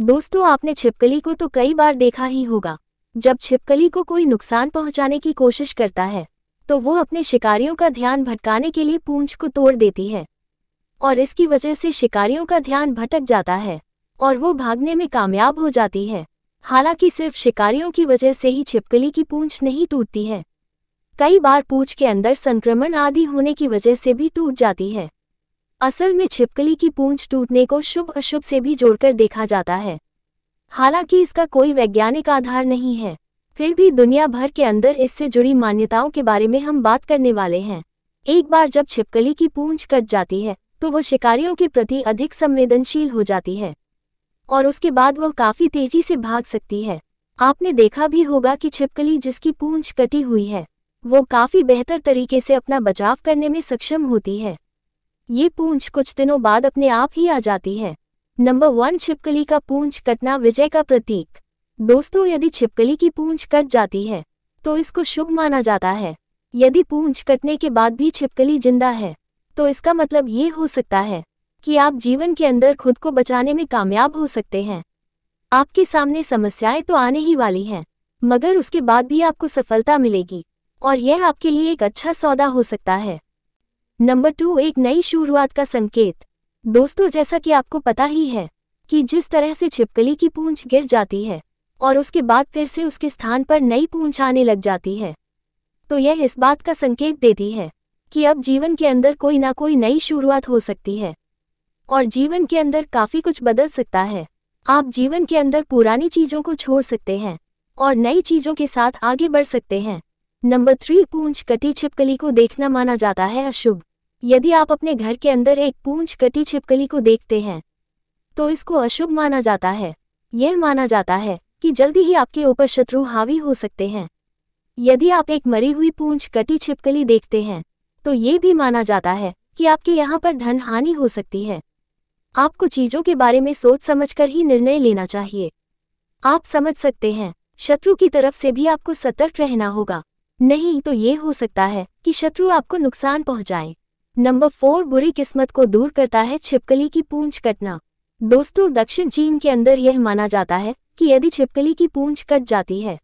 दोस्तों आपने छिपकली को तो कई बार देखा ही होगा जब छिपकली को कोई नुकसान पहुंचाने की कोशिश करता है तो वो अपने शिकारियों का ध्यान भटकाने के लिए पूंछ को तोड़ देती है और इसकी वजह से शिकारियों का ध्यान भटक जाता है और वो भागने में कामयाब हो जाती है हालांकि सिर्फ शिकारियों की वजह से ही छिपकली की पूंछ नहीं टूटती है कई बार पूंछ के अंदर संक्रमण आदि होने की वजह से भी टूट जाती है असल में छिपकली की पूंछ टूटने को शुभ अशुभ से भी जोड़कर देखा जाता है हालांकि इसका कोई वैज्ञानिक आधार नहीं है फिर भी दुनिया भर के अंदर इससे जुड़ी मान्यताओं के बारे में हम बात करने वाले हैं एक बार जब छिपकली की पूंछ कट जाती है तो वो शिकारियों के प्रति अधिक संवेदनशील हो जाती है और उसके बाद वह काफ़ी तेजी से भाग सकती है आपने देखा भी होगा कि छिपकली जिसकी पूंछ कटी हुई है वो काफ़ी बेहतर तरीके से अपना बचाव करने में सक्षम होती है ये पूंछ कुछ दिनों बाद अपने आप ही आ जाती है नंबर वन छिपकली का पूंछ कटना विजय का प्रतीक दोस्तों यदि छिपकली की पूंछ कट जाती है तो इसको शुभ माना जाता है यदि पूंछ कटने के बाद भी छिपकली जिंदा है तो इसका मतलब ये हो सकता है कि आप जीवन के अंदर खुद को बचाने में कामयाब हो सकते हैं आपके सामने समस्याएं तो आने ही वाली हैं मगर उसके बाद भी आपको सफलता मिलेगी और यह आपके लिए एक अच्छा सौदा हो सकता है नंबर टू एक नई शुरुआत का संकेत दोस्तों जैसा कि आपको पता ही है कि जिस तरह से छिपकली की पूंछ गिर जाती है और उसके बाद फिर से उसके स्थान पर नई पूंछ आने लग जाती है तो यह इस बात का संकेत देती है कि अब जीवन के अंदर कोई ना कोई नई शुरुआत हो सकती है और जीवन के अंदर काफ़ी कुछ बदल सकता है आप जीवन के अंदर पुरानी चीज़ों को छोड़ सकते हैं और नई चीज़ों के साथ आगे बढ़ सकते हैं नंबर थ्री पूंछ कटी छिपकली को देखना माना जाता है अशुभ यदि आप अपने घर के अंदर एक पूंछ कटी छिपकली को देखते हैं तो इसको अशुभ माना जाता है यह माना जाता है कि जल्दी ही आपके ऊपर शत्रु हावी हो सकते हैं यदि आप एक मरी हुई पूंछ कटी छिपकली देखते हैं तो ये भी माना जाता है कि आपके यहाँ पर धन हानि हो सकती है आपको चीज़ों के बारे में सोच समझकर ही निर्णय लेना चाहिए आप समझ सकते हैं शत्रु की तरफ से भी आपको सतर्क रहना होगा नहीं तो ये हो सकता है कि शत्रु आपको नुकसान पहुंचाएं। नंबर फोर बुरी किस्मत को दूर करता है छिपकली की पूंछ कटना दोस्तों दक्षिण चीन के अंदर यह माना जाता है कि यदि छिपकली की पूंछ कट जाती है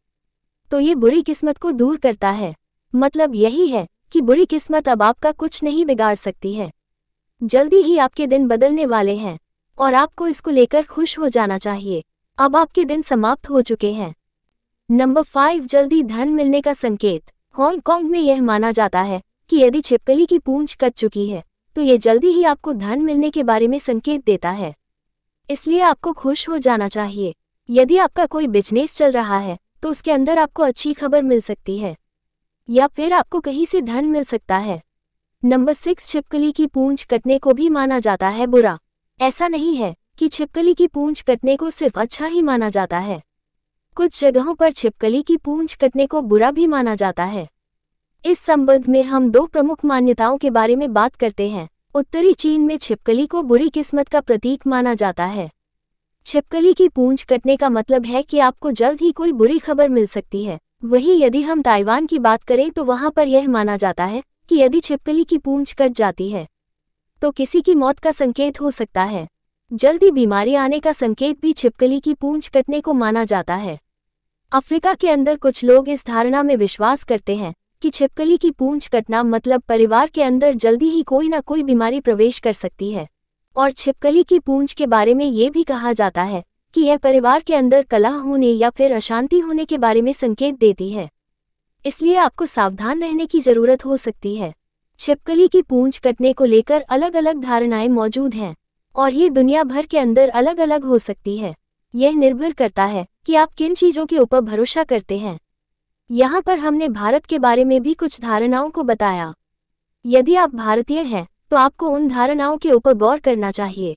तो ये बुरी किस्मत को दूर करता है मतलब यही है कि बुरी किस्मत अब आपका कुछ नहीं बिगाड़ सकती है जल्दी ही आपके दिन बदलने वाले हैं और आपको इसको लेकर खुश हो जाना चाहिए अब आपके दिन समाप्त हो चुके हैं नंबर फाइव जल्दी धन मिलने का संकेत हांगकांग में यह माना जाता है कि यदि छिपकली की पूंछ कट चुकी है तो ये जल्दी ही आपको धन मिलने के बारे में संकेत देता है इसलिए आपको खुश हो जाना चाहिए यदि आपका कोई बिजनेस चल रहा है तो उसके अंदर आपको अच्छी खबर मिल सकती है या फिर आपको कहीं से धन मिल सकता है नंबर सिक्स छिपकली की पूंछ कटने को भी माना जाता है बुरा ऐसा नहीं है कि छिपकली की पूंछ कटने को सिर्फ अच्छा ही माना जाता है कुछ जगहों पर छिपकली की पूंछ कटने को बुरा भी माना जाता है इस संबंध में हम दो प्रमुख मान्यताओं के बारे में बात करते हैं उत्तरी चीन में छिपकली को बुरी किस्मत का प्रतीक माना जाता है छिपकली की पूंछ कटने का मतलब है कि आपको जल्द ही कोई बुरी खबर मिल सकती है वहीं यदि हम ताइवान की बात करें तो वहां पर यह माना जाता है कि यदि छिपकली की पूंछ कट जाती है तो किसी की मौत का संकेत हो सकता है जल्दी बीमारी आने का संकेत भी छिपकली की पूंछ कटने को माना जाता है अफ्रीका के अंदर कुछ लोग इस धारणा में विश्वास करते हैं की छिपकली की पूंछ कटना मतलब परिवार के अंदर जल्दी ही कोई ना कोई बीमारी प्रवेश कर सकती है और छिपकली की पूंछ के बारे में ये भी कहा जाता है कि यह परिवार के अंदर कलह होने या फिर अशांति होने के बारे में संकेत देती है इसलिए आपको सावधान रहने की जरूरत हो सकती है छिपकली की पूंछ कटने को लेकर अलग अलग धारणाएं मौजूद हैं और ये दुनिया भर के अंदर अलग अलग हो सकती है यह निर्भर करता है कि आप किन चीज़ों के ऊपर भरोसा करते हैं यहाँ पर हमने भारत के बारे में भी कुछ धारणाओं को बताया यदि आप भारतीय हैं तो आपको उन धारणाओं के ऊपर गौर करना चाहिए